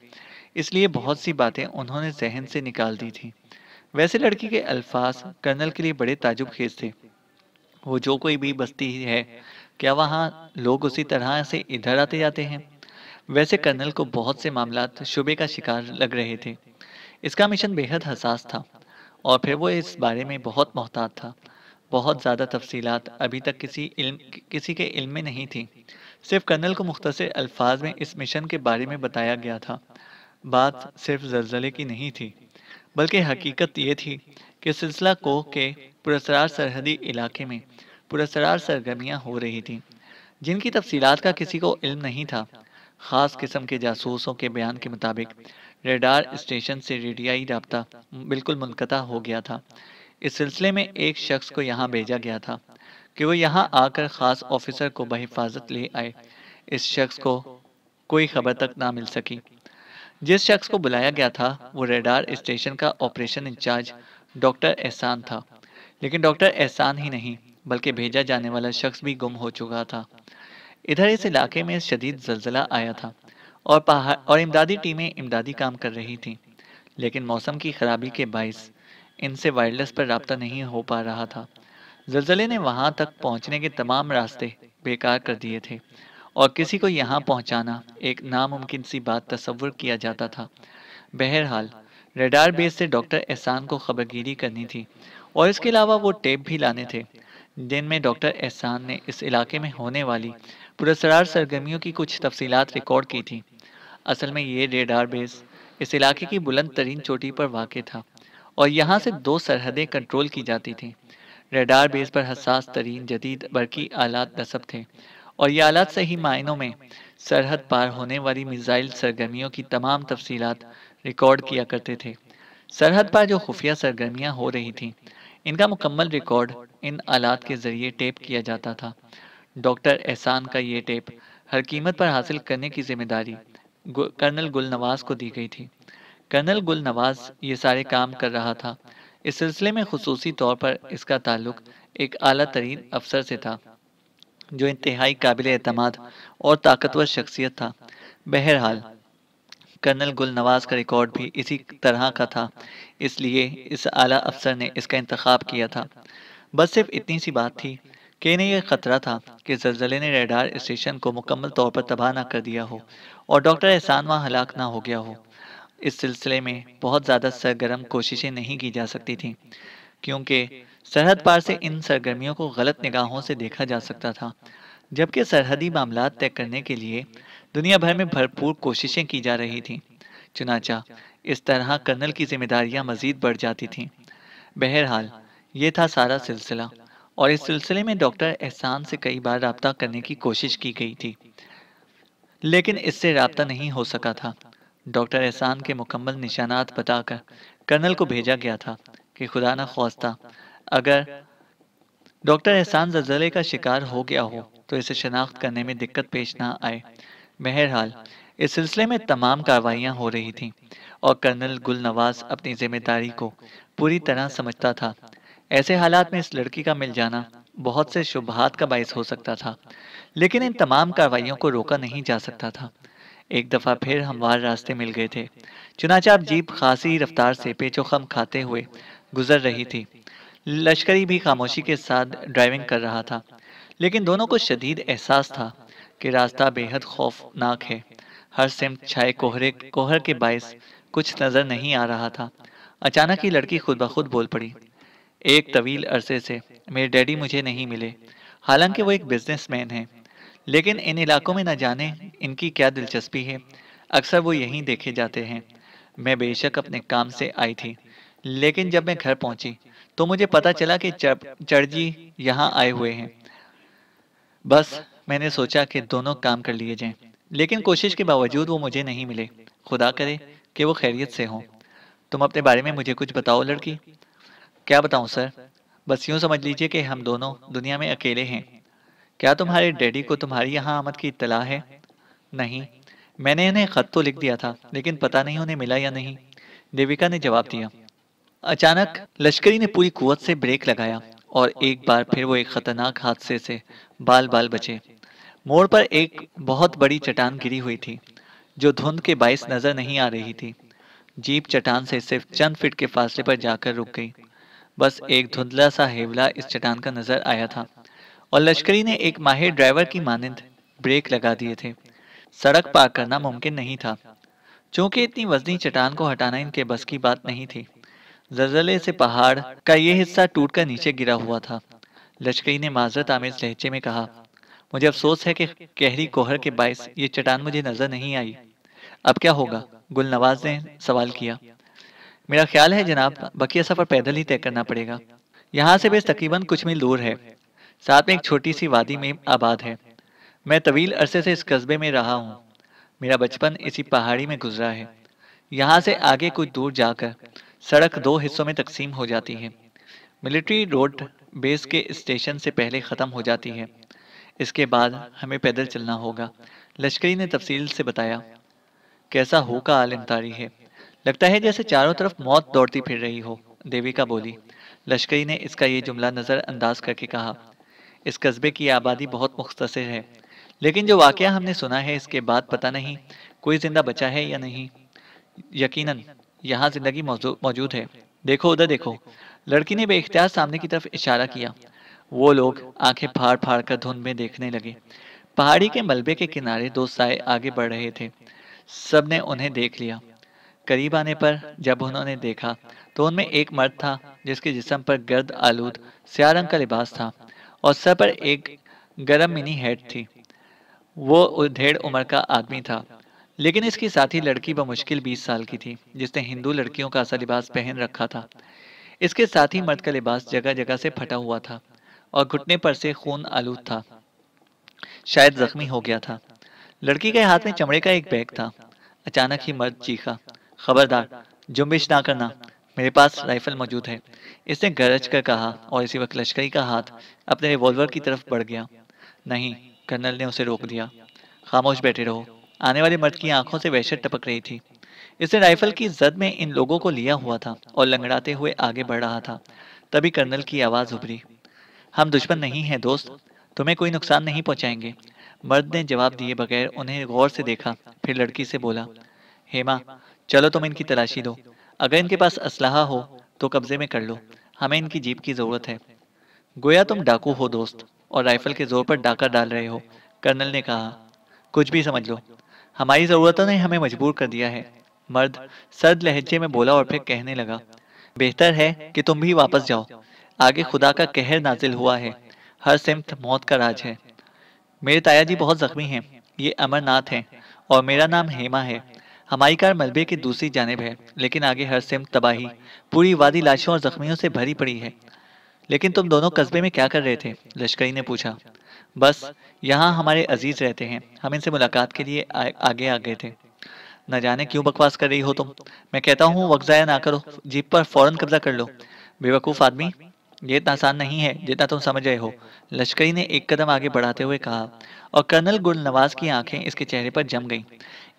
इसलिए बहुत सी बातें उन्होंने जहन से निकाल दी थी वैसे लड़की के अल्फाज कर्नल के लिए बड़े ताजुब खेज थे वो जो कोई भी बस्ती है क्या वहाँ लोग उसी तरह से इधर आते जाते हैं वैसे कर्नल को बहुत से मामला शुबे का शिकार लग रहे थे इसका मिशन बेहद हसास था और फिर वो इस बारे में बहुत मोहतात था बहुत ज़्यादा तफसीलात अभी तक किसी इल्म किसी के इल्म में नहीं थी सिर्फ कर्नल को मुख्तर अल्फाज में इस मिशन के बारे में बताया गया था बात सिर्फ जलजले की नहीं थी बल्कि हकीकत ये थी कि सिलसिला को के पुरसरार सरहदी इलाके में पुरसरार सरगर्मियाँ हो रही थी जिनकी तफसीलात का किसी को इल्म नहीं था ख़ास किस्म के जासूसों के बयान के मुताबिक रेडार स्टेशन से रेडियाई रबता बिल्कुल मुनकता हो गया था इस सिलसिले में एक शख्स को यहाँ भेजा गया था कि वो यहाँ आकर खास ऑफिसर को बहिफाजत ले आए इस शख्स को कोई खबर तक ना मिल सकी जिस शख्स को बुलाया गया था वो रेडार स्टेशन का ऑपरेशन इंचार्ज डॉक्टर एहसान था लेकिन डॉक्टर एहसान ही नहीं बल्कि भेजा जाने वाला शख्स भी गुम हो चुका था इधर इस इलाके में शदीद जलजिला आया था और पहाड़ और इमदादी टीमें इमदादी काम कर रही थीं लेकिन मौसम की खराबी के बायस इनसे वायरलेस पर रबता नहीं हो पा रहा था जलजले ने वहां तक पहुंचने के तमाम रास्ते बेकार कर दिए थे और किसी को यहाँ पहुंचाना एक नामुमकिन सी बात तस्वुर किया जाता था बहरहाल रेडार बेस से डॉक्टर एहसान को खबरगिरी करनी थी और इसके अलावा वो टेप भी लाने थे जिनमें डॉक्टर एहसान ने इस इलाके में होने वाली पुरस्कार सरगर्मियों की कुछ तफसीलात रिकॉर्ड की थी असल में ये रेडार बेस इस इलाके की बुलंद तरीन चोटी पर वाक़ था और यहाँ से दो सरहदें कंट्रोल की जाती थीं रडार बेस पर हसास तरीन जदीद बरकी आलात नसब थे और ये आलात सही मायनों में सरहद पार होने वाली मिज़ाइल सरगर्मियों की तमाम तफसीत रिकॉर्ड किया करते थे सरहद पर जो खुफिया सरगर्मियाँ हो रही थीं इनका मुकम्मल रिकॉर्ड इन आलात के ज़रिए टेप किया जाता था डॉक्टर एहसान का ये टेप हर कीमत पर हासिल करने की जिम्मेदारी कर्नल गुलनवाज को दी गई थी कर्नल गुलनवाज ये सारे काम कर रहा था इस सिलसिले में खसूसी तौर पर इसका ताल्लुक एक अला तरीन अफसर से था जो इंतहाई काबिल अतमाद और ताकतवर शख्सियत था बहरहाल कर्नल गुल नवाज का रिकॉर्ड भी इसी तरह का था इसलिए इस आला अफसर ने इसका इंतखब किया था बस सिर्फ इतनी सी बात थी कि इन्हें यह खतरा था कि जलजले ने रेडार स्टेशन को मुकम्मल तौर पर तबाह ना कर दिया हो और डॉक्टर एहसान वहाँ हलाक ना हो गया हो इस सिलसिले में बहुत ज़्यादा सरगर्म कोशिशें नहीं की जा सकती थीं क्योंकि सरहद पार से इन सरगर्मियों को गलत निगाहों से देखा जा सकता था जबकि सरहदी मामला तय करने के लिए दुनिया भर में भरपूर कोशिशें की जा रही थीं चुनाचा इस तरह कर्नल की जिम्मेदारियां मजीद बढ़ जाती थीं बहरहाल ये था सारा सिलसिला और इस सिलसिले में डॉक्टर एहसान से कई बार रबता करने की कोशिश की गई थी लेकिन इससे रबता नहीं हो सका था डॉक्टर एहसान के मुकम्मल निशानात बताकर कर्नल को भेजा गया था कि खुदा न खौस्ता अगर डॉक्टर एहसान जल्जले का शिकार हो गया हो तो इसे शनाख्त करने में दिक्कत पेश ना आए बहरहाल इस सिलसिले में तमाम कार्रवाइयाँ हो रही थीं और कर्नल गुलनवाज अपनी जिम्मेदारी को पूरी तरह समझता था ऐसे हालात में इस लड़की का मिल जाना बहुत से शुभहात का बायस हो सकता था लेकिन इन तमाम कार्रवाइयों को रोका नहीं जा सकता था एक दफ़ा फिर हमवार रास्ते मिल गए थे चुनाचा अब जीप खासी रफ्तार से पेचोखम खाते हुए गुजर रही थी लश्करी भी खामोशी के साथ ड्राइविंग कर रहा था लेकिन दोनों को शदीद एहसास था कि रास्ता बेहद खौफनाक है हर सिम छाए कोहरे कोहर के बायस कुछ नज़र नहीं आ रहा था अचानक ही लड़की खुद ब खुद बोल पड़ी एक तवील अरसे से मेरे डैडी मुझे नहीं मिले हालांकि वो एक बिजनेसमैन हैं लेकिन इन इलाकों में न जाने इनकी क्या दिलचस्पी है अक्सर वो यहीं देखे जाते हैं मैं बेशक अपने काम से आई थी लेकिन जब मैं घर पहुंची तो मुझे तो पता चला कि चर्जी यहाँ आए हुए हैं बस मैंने सोचा कि दोनों काम कर लिए जाएं लेकिन कोशिश के बावजूद वो मुझे नहीं मिले खुदा करे कि वो खैरियत से हों तुम अपने बारे में मुझे कुछ बताओ लड़की क्या बताऊं सर बस यूँ समझ लीजिए कि हम दोनों दुनिया में अकेले हैं क्या तुम्हारे डैडी को तुम्हारी यहाँ आमद की इतला है नहीं मैंने इन्हें ख़त तो लिख तो दिया था लेकिन पता नहीं उन्हें मिला या नहीं देविका ने जवाब दिया अचानक लश्करी ने पूरी कुत से ब्रेक लगाया और एक बार फिर वो एक खतरनाक हादसे से बाल बाल बचे मोड़ पर एक बहुत बड़ी चट्टान गिरी हुई थी जो धुंध के बायस नजर नहीं आ रही थी जीप चट्टान से सिर्फ चंद फिट के फासले पर जाकर रुक गई बस एक धुंधला सा हेवला इस चट्टान का नजर आया था और लश्करी ने एक माहिर ड्राइवर की मानंद ब्रेक लगा दिए थे सड़क पार करना मुमकिन नहीं था चूंकि इतनी वजनी चट्टान को हटाना इनके बस की बात नहीं थी जलजले से पहाड़ का ये हिस्सा टूटकर नीचे गिरा हुआ था लश्करी ने माजरत आमेज लहजे में कहा मुझे अफसोस है कि गहरी कोहर के बायस ये चट्टान मुझे नजर नहीं आई अब क्या होगा गुलनवाज ने सवाल किया मेरा ख्याल है जनाब बकिया सफर पैदल ही तय करना पड़ेगा यहाँ से बेस तकरीबन कुछ मील दूर है साथ में एक छोटी सी वादी में आबाद है मैं तवील अरसे से इस कस्बे में रहा हूँ मेरा बचपन इसी पहाड़ी में गुजरा है यहाँ से आगे कुछ दूर जाकर सड़क दो हिस्सों में तकसीम हो जाती है मिलिट्री रोड बेस के स्टेशन से पहले ख़त्म हो जाती है इसके बाद हमें पैदल चलना होगा लश्करी ने तफसील से बताया कैसा हो का आलम तारी है लगता है जैसे चारों तरफ मौत दौड़ती फिर रही हो देविका बोली लश्करी ने इसका ये जुमला नज़रअंदाज करके कहा इस कस्बे की आबादी बहुत मुख्तर है लेकिन जो वाक़ हमने सुना है इसके बाद पता नहीं कोई ज़िंदा बचा है या नहीं यकीन यहाँ ज़िंदगी मौजूद है देखो उधर देखो लड़की ने बेख्तियार सामने की तरफ इशारा किया वो लोग आंखें फाड़ फाड़ कर धुंध में देखने लगे पहाड़ी के मलबे के किनारे दो साय आगे बढ़ रहे थे सब ने उन्हें देख लिया करीब आने पर जब उन्होंने देखा तो उनमें एक मर्द था जिसके जिसम पर गर्द आलूद स्या रंग का लिबास था और सर पर एक गर्म मिनी हेड थी वो उधेड़ उम्र का आदमी था लेकिन इसकी साथी लड़की वह मुश्किल 20 साल की थी जिसने हिंदू लड़कियों का सा लिबास पहन रखा था इसके साथ ही मर्द का लिबास जगह जगह से फटा हुआ था और घुटने पर से खून आलूद था शायद जख्मी हो गया था लड़की के हाथ में चमड़े का एक बैग था अचानक ही मर्द चीखा खबरदार जुम्बिश ना करना मेरे पास राइफल मौजूद है इसने गरज कर कहा और इसी वक्त लश्करी का हाथ अपने रिवॉल्वर की तरफ बढ़ गया नहीं कर्नल ने उसे रोक दिया खामोश बैठे रहो आने वाले मर्द की आंखों से वहशत टपक रही थी इसने राइफल की जद में इन लोगों को लिया हुआ था और लंगड़ाते हुए आगे बढ़ रहा था तभी कर्नल की आवाज़ उभरी हम दुश्मन नहीं हैं दोस्त तुम्हें कोई नुकसान नहीं पहुंचाएंगे मर्द ने जवाब दिए बगैर उन्हें गौर से देखा फिर लड़की से बोला हेमा चलो तुम इनकी तलाशी दो अगर इनके पास असलाहा हो तो कब्जे में कर लो हमें इनकी जीप की ज़रूरत है गोया तुम डाकू हो दोस्त और राइफल के जोर पर डाका डाल रहे हो कर्नल ने कहा कुछ भी समझ लो हमारी ज़रूरतों ने हमें मजबूर कर दिया है मर्द सर्द लहजे में बोला और फिर कहने लगा बेहतर है कि तुम भी वापस जाओ आगे खुदा का कहर नाजिल हुआ है हर सिमत मौत का राज है मेरे ताया जी बहुत ज़ख्मी हैं ये अमरनाथ हैं और मेरा नाम हेमा है हमारी कार मलबे की दूसरी जानब है लेकिन आगे हर सिम तबाही पूरी वादी लाशों और जख्मियों से भरी पड़ी है लेकिन तुम दोनों कस्बे में क्या कर रहे थे लश्करी ने पूछा बस यहाँ हमारे अजीज रहते हैं हम इनसे मुलाकात के लिए आगे आ गए थे न जाने क्यों बकवास कर रही हो तुम मैं कहता हूँ वक्त ज़ाया ना करो जीप पर फौरन कब्जा कर लो बेवकूफ़ आदमी ये इतना आसान नहीं है जितना तुम समझ रहे हो लश्करी ने एक कदम आगे बढ़ाते हुए कहा और कर्नल गुल नवाज की आंखें इसके चेहरे पर जम गईं।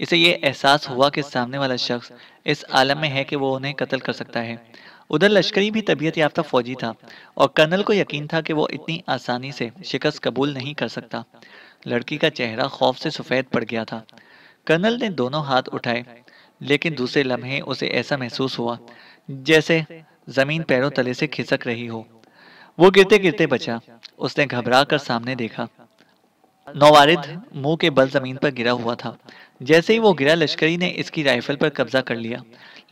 इसे ये एहसास हुआ कि सामने वाला शख्स इस आलम में है कि वो उन्हें कत्ल कर सकता है उधर लश्करी भी तबीयत याफ्ता फौजी था और कर्नल को यकीन था कि वो इतनी आसानी से शिकस्त कबूल नहीं कर सकता लड़की का चेहरा खौफ से सफ़ेद पड़ गया था कर्नल ने दोनों हाथ उठाए लेकिन दूसरे लम्हे उसे ऐसा महसूस हुआ जैसे ज़मीन पैरों तले से खिसक रही हो वो गिरते गिरते बचा उसने घबरा कर सामने देखा नौवारिद मुंह के बल जमीन पर गिरा हुआ था जैसे ही वो गिरा लश्करी ने इसकी राइफल पर कब्जा कर लिया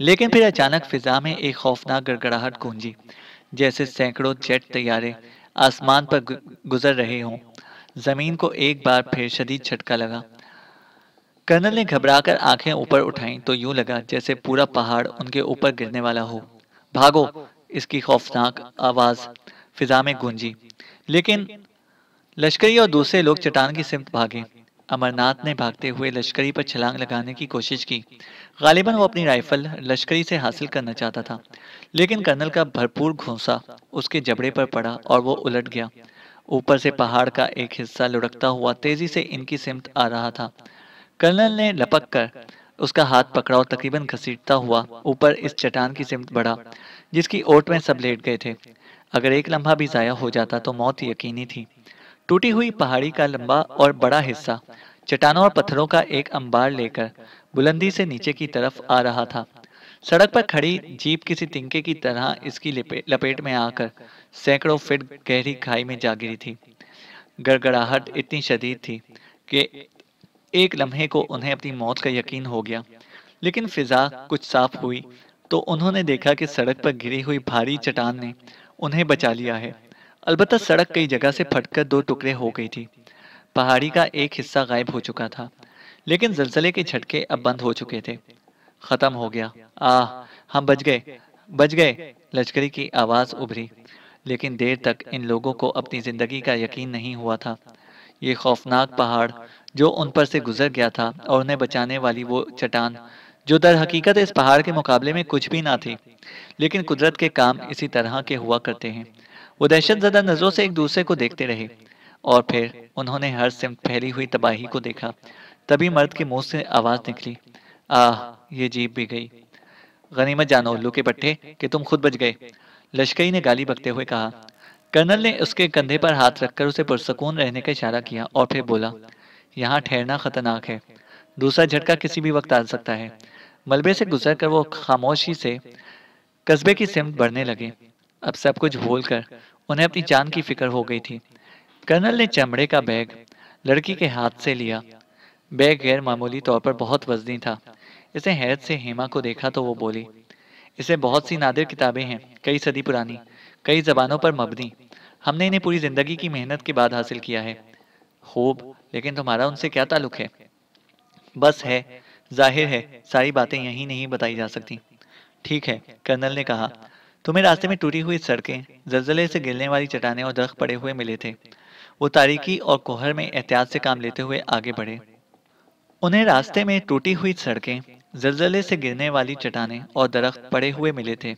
लेकिन फिर अचानक फिजा में एक खौफनाक गड़गड़ाहट गूंजी जैसे सैकड़ों जेट तैयारे आसमान पर गुजर रहे हों जमीन को एक बार फिर शदीद झटका लगा कर्नल ने घबराकर आंखें ऊपर उठाई तो यूं लगा जैसे पूरा पहाड़ उनके ऊपर गिरने वाला हो भागो इसकी खौफनाक आवाज फिजा में गूंजी लेकिन लश्करी और दूसरे लोग चट्टान की सिमत भागे अमरनाथ ने भागते हुए लश्करी पर छलांग लगाने की कोशिश की गालिबा वो अपनी राइफल लश्करी से हासिल करना चाहता था लेकिन कर्नल का भरपूर घोंसा उसके जबड़े पर पड़ा और वो उलट गया ऊपर से पहाड़ का एक हिस्सा लुढ़कता हुआ तेजी से इनकी सिमत आ रहा था कर्नल ने लपक कर उसका हाथ पकड़ा और तकरीबन घसीटता हुआ ऊपर इस चट्टान की सिमत बढ़ा जिसकी ओट में सब लेट गए थे अगर एक लम्हा भी ज़ाया हो जाता तो मौत यकीनी थी टूटी हुई पहाड़ी का लंबा और बड़ा हिस्सा चट्टानों और पत्थरों का एक अंबार लेकर बुलंदी से नीचे की तरफ आ रहा था सड़क पर खड़ी जीप किसी तिंके की तरह इसकी लपेट में आकर सैकड़ों फीट गहरी खाई में जा गिरी थी गड़गड़ाहट इतनी शदीद थी कि एक लम्हे को उन्हें अपनी मौत का यकीन हो गया लेकिन फिजा कुछ साफ हुई तो उन्होंने देखा कि सड़क पर गिरी हुई भारी चट्टान ने उन्हें बचा लिया है अलबत्त सड़क कई जगह से फटकर दो टुकड़े हो गई थी पहाड़ी का एक हिस्सा गायब हो चुका था लेकिन जलसले के झटके अब बंद हो चुके थे खत्म हो गया आह हम बच गए बच गए लश्करी की आवाज उभरी लेकिन देर तक इन लोगों को अपनी जिंदगी का यकीन नहीं हुआ था ये खौफनाक पहाड़ जो उन पर से गुजर गया था और उन्हें बचाने वाली वो चट्टान जो दर हकीकत इस पहाड़ के मुकाबले में कुछ भी ना थी लेकिन कुदरत के काम इसी तरह के हुआ करते हैं वो दहशत ज्यादा नज़रों से एक दूसरे को देखते रहे और फिर उन्होंने हर सिम फैली हुई तबाही को देखा तभी मर्द के मुंह से आवाज़ निकली आह ये जीप भी गई गनीमत जानो उल्लू के पट्टे कि तुम खुद बच गए लश्करी ने गाली बकते हुए कहा कर्नल ने उसके कंधे पर हाथ रखकर उसे पुरसकून रहने का इशारा किया और फिर बोला यहाँ ठहरना खतरनाक है दूसरा झटका किसी भी वक्त आ सकता है मलबे से गुजर कर वो खामोशी से कस्बे की सिमट बढ़ने लगे अब सब कुछ भूल कर उन्हें अपनी जान की फिक्र हो गई थी कर्नल ने चमड़े का बैग लड़की के हाथ से लिया बैग गैर मामूली तौर पर बहुत वजनी था इसे हैरत से हेमा को देखा तो वो बोली इसे बहुत सी नादिर किताबें हैं कई सदी पुरानी कई जबानों पर मबनी हमने इन्हें पूरी जिंदगी की मेहनत के बाद हासिल किया है खूब लेकिन तुम्हारा उनसे क्या ताल्लुक है बस है जाहिर है सारी बातें यहीं नहीं बताई जा सकती ठीक है कर्नल ने कहा तुम्हें रास्ते में टूटी हुई सड़कें जलजले से गिरने वाली चटाने और दरख पड़े हुए मिले थे वो तारीकी और कोहर में एहतियात से काम लेते हुए आगे बढ़े उन्हें रास्ते में टूटी हुई सड़कें जलजले से गिरने वाली चटाने और दरख्त पड़े हुए मिले थे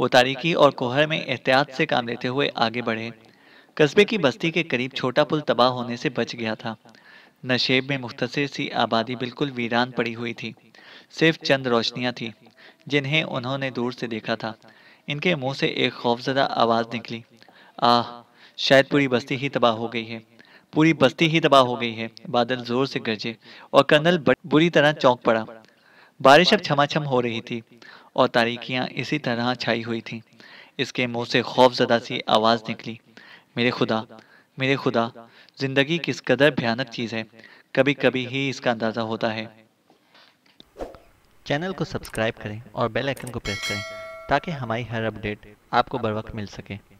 वो तारीकी और कोहर में एहतियात से काम लेते हुए आगे बढ़े कस्बे की बस्ती के करीब छोटा पुल तबाह होने से बच गया था नशेब में मुख्तर सी आबादी बिल्कुल वीरान पड़ी हुई थी सिर्फ चंद रोशनियां थी जिन्हें उन्होंने दूर से देखा था इनके मुंह से एक खौफजदा आवाज़ निकली आह शायद पूरी बस्ती ही तबाह हो गई है पूरी बस्ती ही तबाह हो गई है बादल जोर से गरजे और कर्नल बुरी तरह चौंक पड़ा बारिश अब छमाछम हो रही थी और तारीखियां इसी तरह छाई हुई थीं इसके मुंह से खौफजदा सी आवाज़ निकली मेरे खुदा मेरे खुदा जिंदगी किस कदर भयानक चीज़ है कभी कभी ही इसका अंदाज़ा होता है चैनल को सब्सक्राइब करें और बेल आइकन को प्रेस करें ताकि हमारी हर अपडेट आपको बर वक्त मिल सके